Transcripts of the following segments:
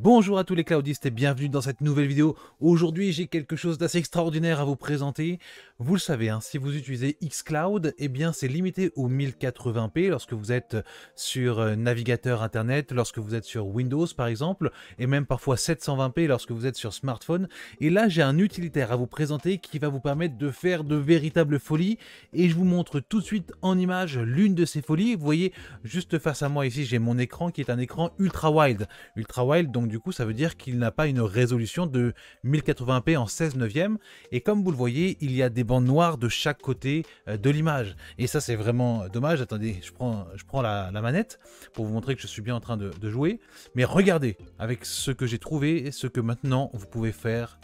Bonjour à tous les cloudistes et bienvenue dans cette nouvelle vidéo. Aujourd'hui, j'ai quelque chose d'assez extraordinaire à vous présenter. Vous le savez, hein, si vous utilisez xCloud, eh bien c'est limité au 1080p lorsque vous êtes sur euh, navigateur internet, lorsque vous êtes sur Windows par exemple, et même parfois 720p lorsque vous êtes sur smartphone. Et là, j'ai un utilitaire à vous présenter qui va vous permettre de faire de véritables folies et je vous montre tout de suite en image l'une de ces folies. Vous voyez, juste face à moi ici, j'ai mon écran qui est un écran ultra wide. Ultra wide donc du coup ça veut dire qu'il n'a pas une résolution de 1080p en 16 neuvième, et comme vous le voyez, il y a des bandes noires de chaque côté euh, de l'image, et ça c'est vraiment euh, dommage, attendez, je prends, je prends la, manette pour vous montrer que je suis bien en train de, de jouer, mais regardez, avec ce que j'ai trouvé, et ce que maintenant vous pouvez faire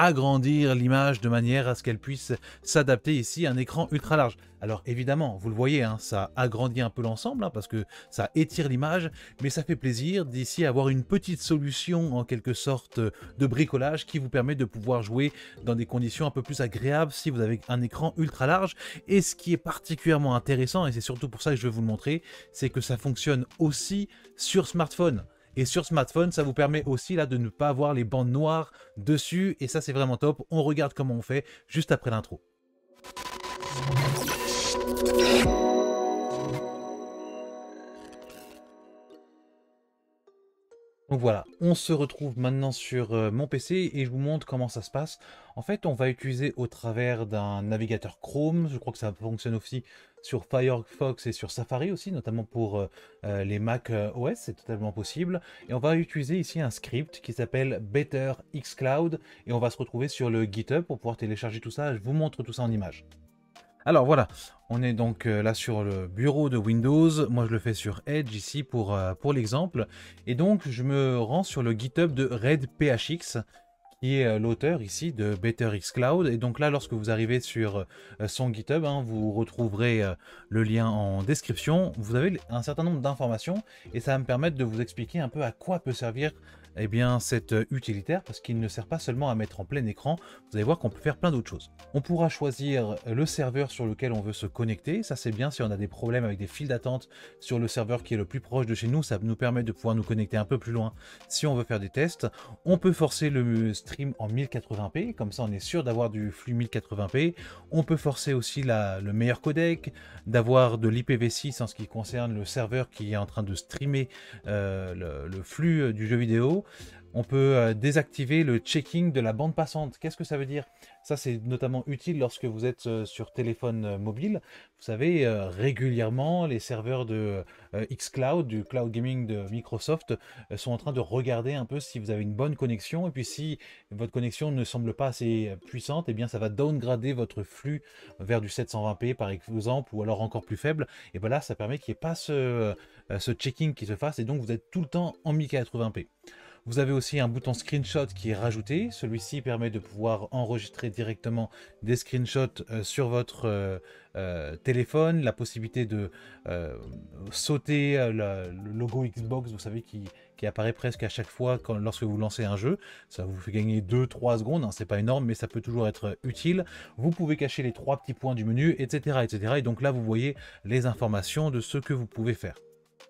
agrandir l'image de manière à ce qu'elle puisse s'adapter ici à un écran ultra large. Alors évidemment, vous le voyez, hein, ça agrandit un peu l'ensemble hein, parce que ça étire l'image, mais ça fait plaisir d'ici avoir une petite solution en quelque sorte de bricolage qui vous permet de pouvoir jouer dans des conditions un peu plus agréables si vous avez un écran ultra large. Et ce qui est particulièrement intéressant, et c'est surtout pour ça que je vais vous le montrer, c'est que ça fonctionne aussi sur smartphone. Et sur smartphone, ça vous permet aussi là de ne pas avoir les bandes noires dessus. Et ça, c'est vraiment top. On regarde comment on fait juste après l'intro. Donc voilà, on se retrouve maintenant sur euh, mon PC et je vous montre comment ça se passe. En fait, on va utiliser au travers d'un navigateur Chrome, je crois que ça fonctionne aussi sur Firefox et sur Safari aussi, notamment pour euh, euh, les Mac OS, c'est totalement possible. Et on va utiliser ici un script qui s'appelle Better Cloud et on va se retrouver sur le GitHub pour pouvoir télécharger tout ça. Je vous montre tout ça en image. Alors voilà, on est donc euh, là sur le bureau de Windows. Moi, je le fais sur Edge ici pour, euh, pour l'exemple. Et donc, je me rends sur le GitHub de RedPHX qui est euh, l'auteur ici de BetterX Cloud. Et donc là, lorsque vous arrivez sur son GitHub, hein, vous retrouverez le lien en description. Vous avez un certain nombre d'informations et ça va me permettre de vous expliquer un peu à quoi peut servir eh bien, c'est euh, utilitaire parce qu'il ne sert pas seulement à mettre en plein écran, vous allez voir qu'on peut faire plein d'autres choses. On pourra choisir euh, le serveur sur lequel on veut se connecter, ça c'est bien si on a des problèmes avec des files d'attente sur le serveur qui est le plus proche de chez nous, ça nous permet de pouvoir nous connecter un peu plus loin si on veut faire des tests. On peut forcer le euh, stream en 1080p, comme ça on est sûr d'avoir du flux 1080p. On peut forcer aussi le meilleur codec, d'avoir de l'IPv6 en ce qui concerne le serveur qui est en train de streamer le flux du jeu vidéo. On peut euh, désactiver le checking de la bande passante. Qu'est-ce que ça veut dire Ça, c'est notamment utile lorsque vous êtes euh, sur téléphone euh, mobile. Vous savez, régulièrement, les serveurs de xCloud, du cloud gaming de Microsoft, sont en train de regarder un peu si vous avez une bonne connexion. Et puis, si votre connexion ne semble pas assez puissante, et eh bien, ça va downgrader votre flux vers du 720p, par exemple, ou alors encore plus faible. Et voilà, ben là, ça permet qu'il n'y ait pas ce, ce checking qui se fasse. Et donc, vous êtes tout le temps en 1080p. Vous avez aussi un bouton screenshot qui est rajouté. Celui-ci permet de pouvoir enregistrer directement des screenshots euh, sur votre euh, euh, téléphone. La possibilité de sauter le logo Xbox, vous savez, qui, apparaît presque à chaque fois lorsque vous lancez un jeu. Ça vous fait gagner 2-3 secondes, hein, c'est pas énorme, mais ça peut toujours être utile. Vous pouvez cacher les trois petits points du menu, etc., etc. Et donc là, vous voyez les informations de ce que vous pouvez faire.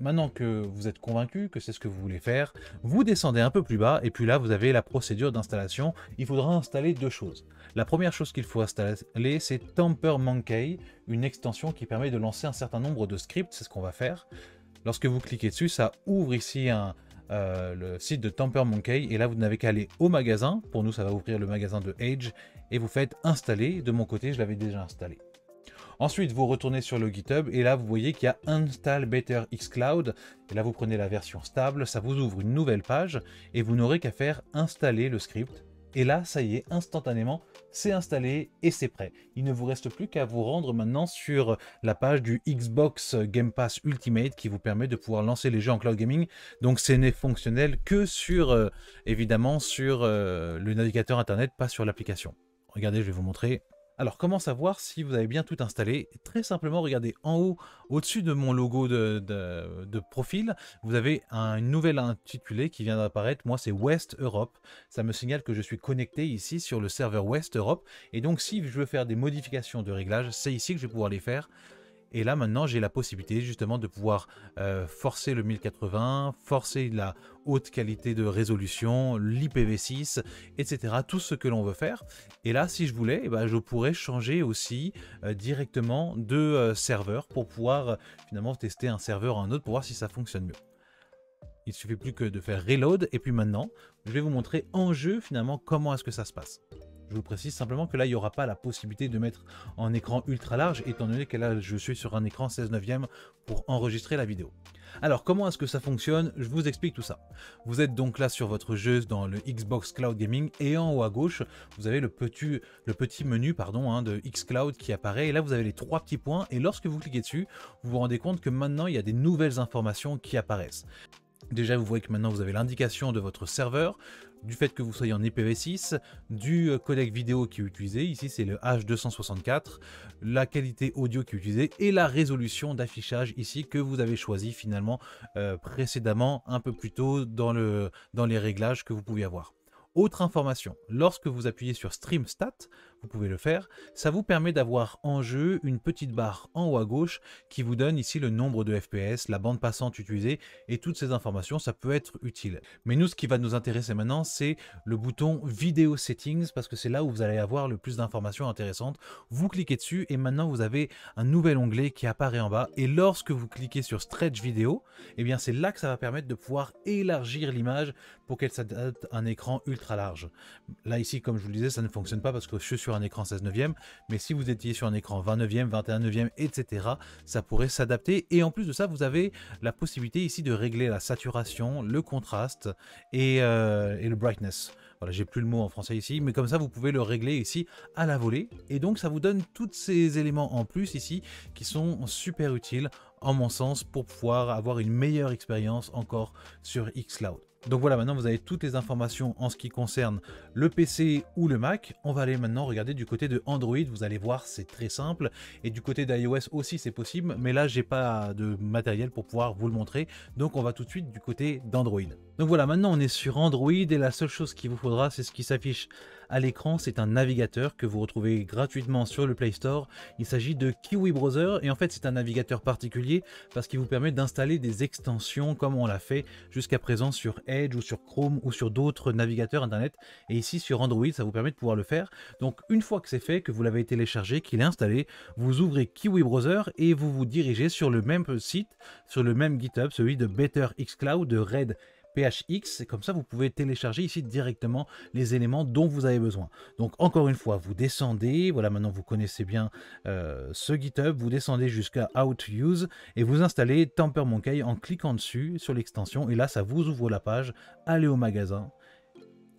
Maintenant que vous êtes convaincu que c'est ce que vous voulez faire, vous descendez un peu plus bas et puis là vous avez la procédure d'installation. Il faudra installer deux choses. La première chose qu'il faut installer c'est Temper Monkey, une extension qui permet de lancer un certain nombre de scripts, c'est ce qu'on va faire. Lorsque vous cliquez dessus, ça ouvre ici euh, le site de Temper Monkey et là vous n'avez qu'à aller au magasin, pour nous ça va ouvrir le magasin de Age et vous faites installer, de mon côté je l'avais déjà installé. Ensuite, vous retournez sur le GitHub et là, vous voyez qu'il y a Install Better Xcloud. Et là, vous prenez la version stable, ça vous ouvre une nouvelle page et vous n'aurez qu'à faire installer le script. Et là, ça y est, instantanément, c'est installé et c'est prêt. Il ne vous reste plus qu'à vous rendre maintenant sur la page du Xbox Game Pass Ultimate qui vous permet de pouvoir lancer les jeux en cloud gaming. Donc ce n'est fonctionnel que sur, euh, évidemment, sur euh, le navigateur Internet, pas sur l'application. Regardez, je vais vous montrer. Alors comment savoir si vous avez bien tout installé Très simplement, regardez en haut, au-dessus de mon logo de, profil, vous avez un, une nouvelle intitulée qui vient d'apparaître. Moi, c'est West Europe. Ça me signale que je suis connecté ici sur le serveur West Europe. Et donc, si je veux faire des modifications de réglages, c'est ici que je vais pouvoir les faire. Et là maintenant j'ai la possibilité justement de pouvoir euh, forcer le 1080, forcer la haute qualité de résolution, l'IPv6, etc. Tout ce que l'on veut faire. Et là si je voulais, eh ben, je pourrais changer aussi euh, directement de euh, serveur pour pouvoir finalement tester un serveur à un autre pour voir si ça fonctionne mieux. Il suffit plus que de faire reload et puis maintenant je vais vous montrer en jeu finalement comment est-ce que ça se passe. Je vous précise simplement que là, il n'y aura pas la possibilité de mettre en écran ultra large, étant donné que là, je suis sur un écran 16 neuvième pour enregistrer la vidéo. Alors, comment est-ce que ça fonctionne Je vous explique tout ça. Vous êtes donc là sur votre jeu dans le Xbox Cloud Gaming, et en haut à gauche, vous avez le petit, menu pardon, hein, de xCloud qui apparaît, et là, vous avez les trois petits points, et lorsque vous cliquez dessus, vous vous rendez compte que maintenant, il y a des nouvelles informations qui apparaissent. Déjà, vous voyez que maintenant vous avez l'indication de votre serveur, du fait que vous soyez en IPv6, du euh, codec vidéo qui est utilisé, ici c'est le H264, la qualité audio qui est utilisée et la résolution d'affichage ici que vous avez choisi finalement euh, précédemment un peu plus tôt dans, les réglages que vous pouvez avoir. Autre information, lorsque vous appuyez sur Stream Stat, vous pouvez le faire. Ça vous permet d'avoir en jeu une petite barre en haut à gauche qui vous donne ici le nombre de FPS, la bande passante utilisée et toutes ces informations, ça peut être utile. Mais nous, ce qui va nous intéresser maintenant, c'est le bouton vidéo settings parce que c'est là où vous allez avoir le plus d'informations intéressantes. Vous cliquez dessus et maintenant vous avez un nouvel onglet qui apparaît en bas et lorsque vous cliquez sur stretch vidéo, et eh bien c'est là que ça va permettre de pouvoir élargir l'image pour qu'elle s'adapte à un écran ultra large. Là ici, comme je vous le disais, ça ne fonctionne pas parce que je suis un écran 16 neuvième, mais si vous étiez sur un écran 29e 21 neuvième, etc., ça pourrait s'adapter. Et en plus de ça, vous avez la possibilité ici de régler la saturation, le contraste et, euh, et le brightness. Voilà, j'ai plus le mot en français ici, mais comme ça, vous pouvez le régler ici à la volée. Et donc, ça vous donne tous ces éléments en plus ici qui sont super utiles, en mon sens, pour pouvoir avoir une meilleure expérience encore sur xCloud. Donc voilà, maintenant vous avez toutes les informations en ce qui concerne le PC ou le Mac. On va aller maintenant regarder du côté de Android, vous allez voir c'est très simple. Et du côté d'iOS aussi c'est possible, mais là j'ai pas de matériel pour pouvoir vous le montrer. Donc on va tout de suite du côté d'Android. Donc voilà, maintenant on est sur Android et la seule chose qu'il vous faudra c'est ce qui s'affiche à l'écran, c'est un navigateur que vous retrouvez gratuitement sur le Play Store. Il s'agit de Kiwi Browser et en fait, c'est un navigateur particulier parce qu'il vous permet d'installer des extensions comme on l'a fait jusqu'à présent sur Edge ou sur Chrome ou sur d'autres navigateurs internet. Et ici, sur Android, ça vous permet de pouvoir le faire. Donc, une fois que c'est fait, que vous l'avez téléchargé, qu'il est installé, vous ouvrez Kiwi Browser et vous vous dirigez sur le même site, sur le même GitHub, celui de Better X Cloud, de Red PHX et comme ça vous pouvez télécharger ici directement les éléments dont vous avez besoin. Donc encore une fois, vous descendez, voilà maintenant vous connaissez bien euh, ce GitHub, vous descendez jusqu'à outuse Use et vous installez Temper Monkey en cliquant dessus sur l'extension et là ça vous ouvre la page, allez au magasin.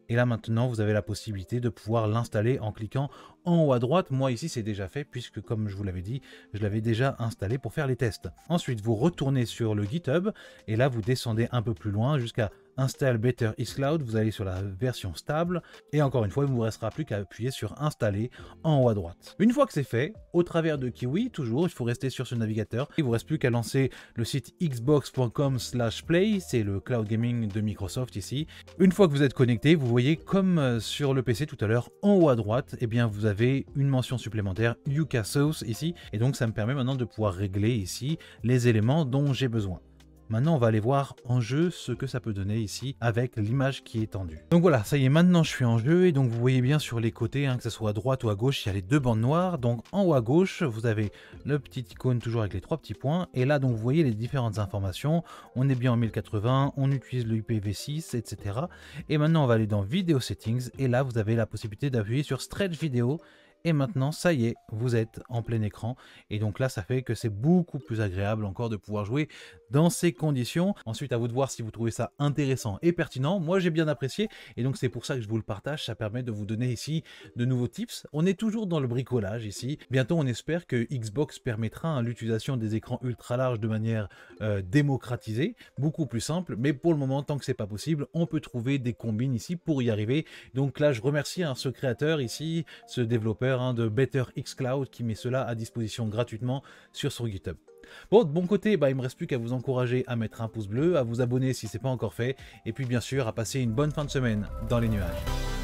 Et là maintenant vous avez la possibilité de pouvoir l'installer en cliquant en haut à droite. Moi ici c'est déjà fait puisque comme je vous l'avais dit, je l'avais déjà installé pour faire les tests. Ensuite vous retournez sur le GitHub et là vous descendez un peu plus loin jusqu'à install Better is vous allez sur la version stable, et encore une fois, il ne vous restera plus qu'à appuyer sur installer en haut à droite. Une fois que c'est fait, au travers de Kiwi, toujours, il faut rester sur ce navigateur, il vous reste plus qu'à lancer le site xbox.com slash play, c'est le cloud gaming de Microsoft ici. Une fois que vous êtes connecté, vous voyez comme euh, sur le PC tout à l'heure, en haut à droite, et eh bien vous avez une mention supplémentaire Yuka ici, et donc ça me permet maintenant de pouvoir régler ici les éléments dont j'ai besoin. Maintenant, on va aller voir en jeu ce que ça peut donner ici avec l'image qui est tendue. Donc voilà, ça y est, maintenant je suis en jeu et donc vous voyez bien sur les côtés, hein, que ce soit à droite ou à gauche, il y a les deux bandes noires. Donc en haut à gauche, vous avez le petit icône toujours avec les trois petits points et là donc vous voyez les différentes informations. On est bien en 1080, on utilise le IPv6, etc. Et maintenant on va aller dans vidéo Settings et là vous avez la possibilité d'appuyer sur Stretch vidéo. Et maintenant, ça y est, vous êtes en plein écran. Et donc là, ça fait que c'est beaucoup plus agréable encore de pouvoir jouer dans ces conditions. Ensuite, à vous de voir si vous trouvez ça intéressant et pertinent. Moi, j'ai bien apprécié. Et donc, c'est pour ça que je vous le partage. Ça permet de vous donner ici de nouveaux tips. On est toujours dans le bricolage ici. Bientôt, on espère que Xbox permettra hein, l'utilisation des écrans ultra larges de manière euh, démocratisée. Beaucoup plus simple. Mais pour le moment, tant que c'est pas possible, on peut trouver des combines ici pour y arriver. Donc là, je remercie hein, ce créateur ici, ce développeur Hein, de Better X Cloud qui met cela à disposition gratuitement sur son GitHub. Bon, de bon côté, bah, il me reste plus qu'à vous encourager à mettre un pouce bleu, à vous abonner si ce n'est pas encore fait, et puis bien sûr à passer une bonne fin de semaine dans les nuages.